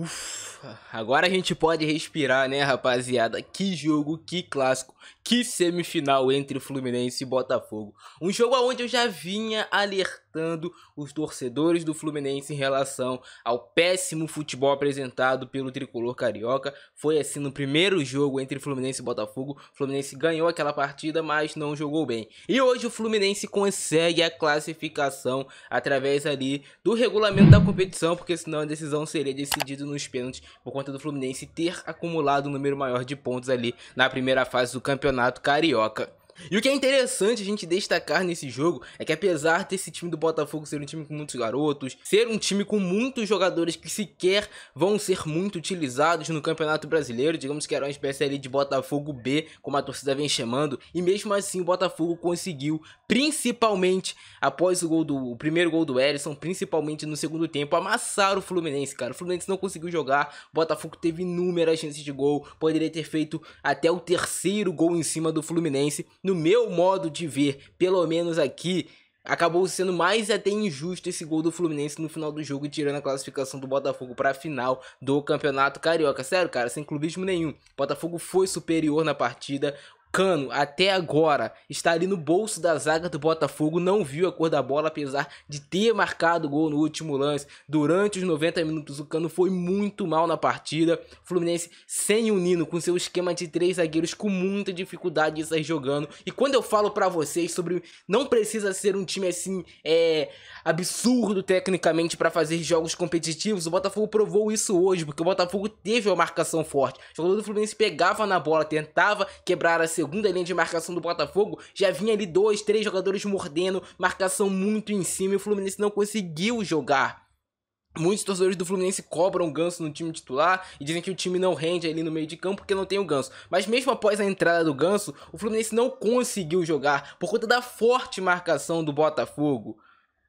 Ufa, agora a gente pode respirar, né, rapaziada? Que jogo, que clássico, que semifinal entre Fluminense e Botafogo. Um jogo onde eu já vinha alertando os torcedores do Fluminense em relação ao péssimo futebol apresentado pelo tricolor carioca. Foi assim no primeiro jogo entre Fluminense e Botafogo. O Fluminense ganhou aquela partida, mas não jogou bem. E hoje o Fluminense consegue a classificação através ali do regulamento da competição, porque senão a decisão seria decidida nos pênaltis por conta do Fluminense ter acumulado um número maior de pontos ali na primeira fase do campeonato. Campeonato Carioca e o que é interessante a gente destacar nesse jogo é que apesar desse time do Botafogo ser um time com muitos garotos, ser um time com muitos jogadores que sequer vão ser muito utilizados no Campeonato Brasileiro, digamos que era uma espécie ali de Botafogo B, como a torcida vem chamando, e mesmo assim o Botafogo conseguiu, principalmente após o, gol do, o primeiro gol do Ellison, principalmente no segundo tempo, amassar o Fluminense, cara. O Fluminense não conseguiu jogar, o Botafogo teve inúmeras chances de gol, poderia ter feito até o terceiro gol em cima do Fluminense no meu modo de ver, pelo menos aqui, acabou sendo mais até injusto esse gol do Fluminense no final do jogo, tirando a classificação do Botafogo para a final do Campeonato Carioca. Sério, cara, sem clubismo nenhum. O Botafogo foi superior na partida, Cano, até agora, está ali no bolso da zaga do Botafogo, não viu a cor da bola, apesar de ter marcado o gol no último lance. Durante os 90 minutos, o Cano foi muito mal na partida. Fluminense sem o Nino, com seu esquema de três zagueiros, com muita dificuldade de sair jogando. E quando eu falo para vocês sobre não precisa ser um time assim, é absurdo tecnicamente para fazer jogos competitivos, o Botafogo provou isso hoje, porque o Botafogo teve uma marcação forte. O jogador do Fluminense pegava na bola, tentava quebrar a segunda segunda linha de marcação do Botafogo, já vinha ali dois, três jogadores mordendo, marcação muito em cima e o Fluminense não conseguiu jogar. Muitos torcedores do Fluminense cobram Ganso no time titular e dizem que o time não rende ali no meio de campo porque não tem o Ganso. Mas mesmo após a entrada do Ganso, o Fluminense não conseguiu jogar por conta da forte marcação do Botafogo.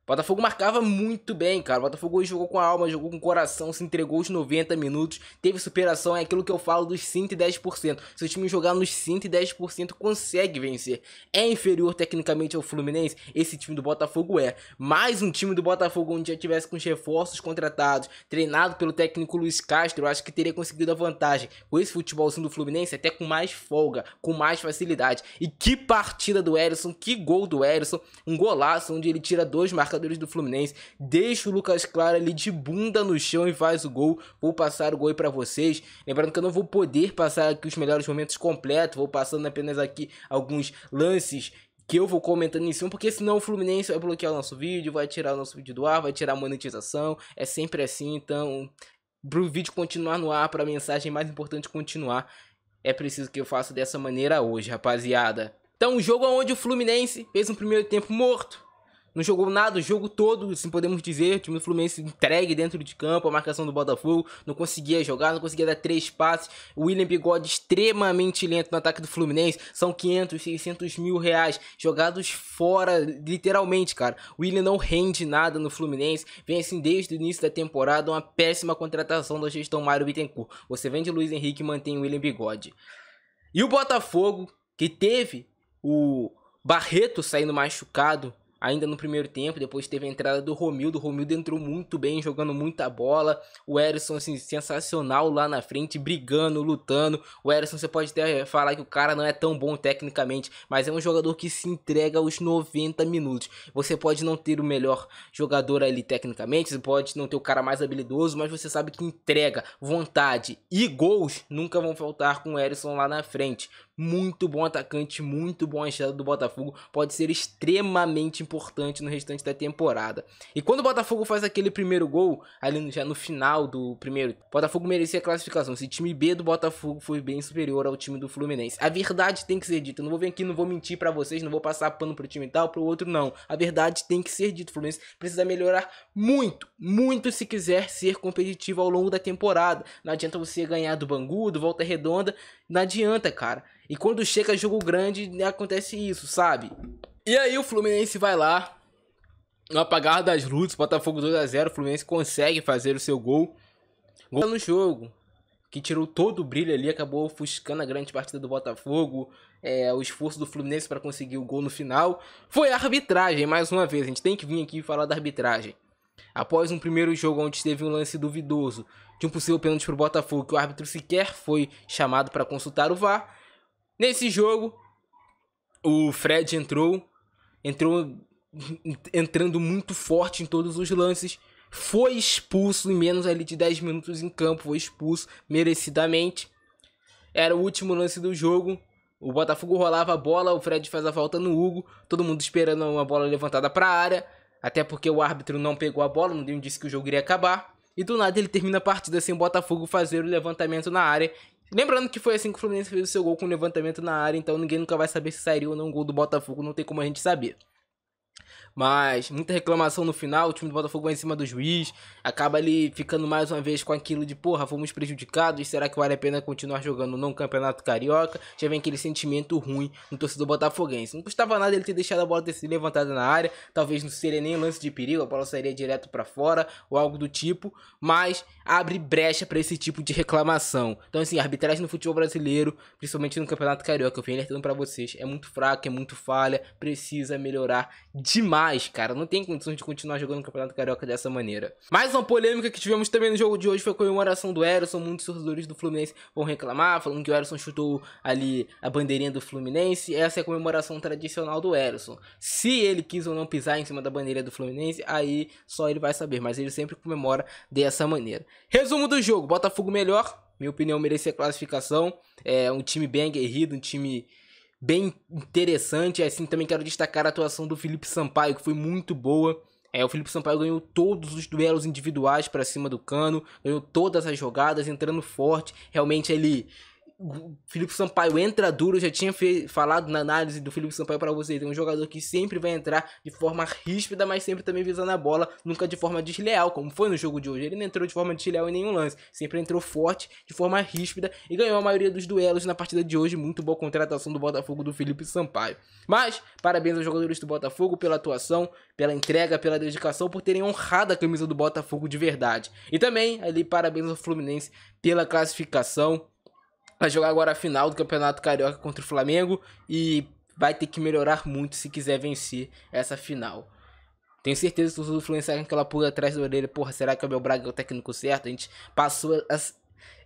Botafogo marcava muito bem, cara. Botafogo jogou com a alma, jogou com o coração, se entregou os 90 minutos, teve superação, é aquilo que eu falo dos 110%. Se o time jogar nos 110%, consegue vencer. É inferior tecnicamente ao Fluminense? Esse time do Botafogo é. Mais um time do Botafogo onde já tivesse com os reforços contratados, treinado pelo técnico Luiz Castro, eu acho que teria conseguido a vantagem. Com esse futebolzinho do Fluminense, até com mais folga, com mais facilidade. E que partida do Ederson, que gol do Ederson, um golaço onde ele tira dois marcadores Libertadores do Fluminense. Deixa o Lucas Claro ali de bunda no chão e faz o gol. Vou passar o gol aí pra vocês. Lembrando que eu não vou poder passar aqui os melhores momentos completos. Vou passando apenas aqui alguns lances que eu vou comentando em cima, porque senão o Fluminense vai bloquear o nosso vídeo, vai tirar o nosso vídeo do ar, vai tirar a monetização. É sempre assim, então, para o vídeo continuar no ar, para a mensagem mais importante continuar, é preciso que eu faça dessa maneira hoje, rapaziada. Então, um jogo onde o Fluminense fez um primeiro tempo morto, não jogou nada o jogo todo, assim podemos dizer. O time do Fluminense entregue dentro de campo, a marcação do Botafogo. Não conseguia jogar, não conseguia dar três passes. O William Bigode extremamente lento no ataque do Fluminense. São 500, 600 mil reais jogados fora, literalmente, cara. O William não rende nada no Fluminense. Vem assim desde o início da temporada, uma péssima contratação da gestão Mário Bittencourt. Você vende Luiz Henrique e mantém o William Bigode. E o Botafogo, que teve o Barreto saindo machucado ainda no primeiro tempo. Depois teve a entrada do Romildo. O Romildo entrou muito bem, jogando muita bola. O Erisson, assim, sensacional lá na frente, brigando, lutando. O Erisson, você pode até falar que o cara não é tão bom tecnicamente, mas é um jogador que se entrega aos 90 minutos. Você pode não ter o melhor jogador ali tecnicamente, você pode não ter o cara mais habilidoso, mas você sabe que entrega, vontade e gols nunca vão faltar com o Erisson lá na frente muito bom atacante, muito bom enxergado do Botafogo, pode ser extremamente importante no restante da temporada. E quando o Botafogo faz aquele primeiro gol, ali já no final do primeiro, o Botafogo merecia a classificação. Esse time B do Botafogo foi bem superior ao time do Fluminense. A verdade tem que ser dita, eu não vou vir aqui, não vou mentir para vocês, não vou passar pano pro time tal, pro outro não. A verdade tem que ser dita, o Fluminense precisa melhorar muito, muito se quiser ser competitivo ao longo da temporada. Não adianta você ganhar do Bangu, do Volta Redonda, não adianta, cara. E quando chega jogo grande, né, acontece isso, sabe? E aí o Fluminense vai lá, no apagar das lutas, Botafogo 2 a 0 o Fluminense consegue fazer o seu gol. Gol no jogo, que tirou todo o brilho ali, acabou ofuscando a grande partida do Botafogo, é, o esforço do Fluminense para conseguir o gol no final. Foi a arbitragem, mais uma vez, a gente tem que vir aqui falar da arbitragem. Após um primeiro jogo onde teve um lance duvidoso de um possível pênalti para o Botafogo, que o árbitro sequer foi chamado para consultar o VAR, Nesse jogo, o Fred entrou, entrou entrando muito forte em todos os lances. Foi expulso em menos ali de 10 minutos em campo, foi expulso merecidamente. Era o último lance do jogo. O Botafogo rolava a bola, o Fred faz a falta no Hugo, todo mundo esperando uma bola levantada para a área, até porque o árbitro não pegou a bola, não disse que o jogo iria acabar. E do nada ele termina a partida sem o Botafogo fazer o levantamento na área Lembrando que foi assim que o Fluminense fez o seu gol com levantamento na área, então ninguém nunca vai saber se sairia ou não o gol do Botafogo, não tem como a gente saber mas muita reclamação no final, o time do Botafogo vai em cima do juiz, acaba ali ficando mais uma vez com aquilo de, porra, fomos prejudicados, será que vale a pena continuar jogando não campeonato carioca? Já vem aquele sentimento ruim no torcedor botafoguense. Não custava nada ele ter deixado a bola ter sido levantada na área, talvez não seria nem lance de perigo, a bola sairia direto para fora ou algo do tipo, mas abre brecha para esse tipo de reclamação. Então assim, arbitragem no futebol brasileiro, principalmente no campeonato carioca, eu venho alertando para vocês, é muito fraca, é muito falha, precisa melhorar demais mais, cara. Não tem condições de continuar jogando o Campeonato Carioca dessa maneira. Mais uma polêmica que tivemos também no jogo de hoje foi a comemoração do Emerson. Muitos torcedores do Fluminense vão reclamar, falando que o Emerson chutou ali a bandeirinha do Fluminense. Essa é a comemoração tradicional do Emerson. Se ele quis ou não pisar em cima da bandeira do Fluminense, aí só ele vai saber. Mas ele sempre comemora dessa maneira. Resumo do jogo: Botafogo melhor. Minha opinião merecia classificação. É um time bem aguerrido, um time bem interessante. Assim, também quero destacar a atuação do Felipe Sampaio, que foi muito boa. É, o Felipe Sampaio ganhou todos os duelos individuais para cima do cano, ganhou todas as jogadas, entrando forte. Realmente ele o Felipe Sampaio entra duro, eu já tinha falado na análise do Felipe Sampaio para vocês, é um jogador que sempre vai entrar de forma ríspida, mas sempre também visando a bola, nunca de forma desleal, como foi no jogo de hoje. Ele não entrou de forma desleal em nenhum lance, sempre entrou forte, de forma ríspida e ganhou a maioria dos duelos na partida de hoje. Muito boa contratação do Botafogo do Felipe Sampaio. Mas, parabéns aos jogadores do Botafogo pela atuação, pela entrega, pela dedicação, por terem honrado a camisa do Botafogo de verdade. E também, ali, parabéns ao Fluminense pela classificação Vai jogar agora a final do Campeonato Carioca contra o Flamengo e vai ter que melhorar muito se quiser vencer essa final. Tenho certeza que o do Fluminense com aquela porra atrás da orelha. Porra, será que é o meu Braga é o técnico certo? A gente passou as,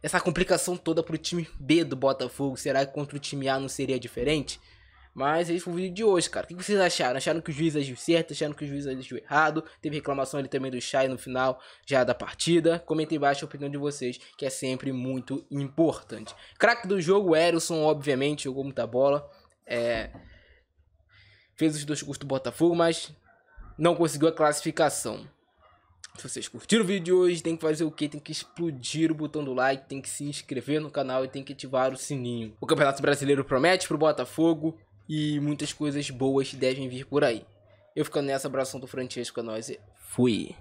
essa complicação toda pro time B do Botafogo. Será que contra o time A não seria diferente? Mas esse é foi o vídeo de hoje, cara. O que vocês acharam? Acharam que o juiz agiu certo? Acharam que o juiz agiu errado? Teve reclamação ali também do Chay no final já da partida? Comentem embaixo a opinião de vocês, que é sempre muito importante. Crack do jogo, Erison, obviamente, jogou muita bola. É... Fez os dois gols do Botafogo, mas não conseguiu a classificação. Se vocês curtiram o vídeo de hoje, tem que fazer o quê? Tem que explodir o botão do like, tem que se inscrever no canal e tem que ativar o sininho. O Campeonato Brasileiro promete pro Botafogo, e muitas coisas boas devem vir por aí. Eu ficando nessa, abração do Francesco, é nóis e fui!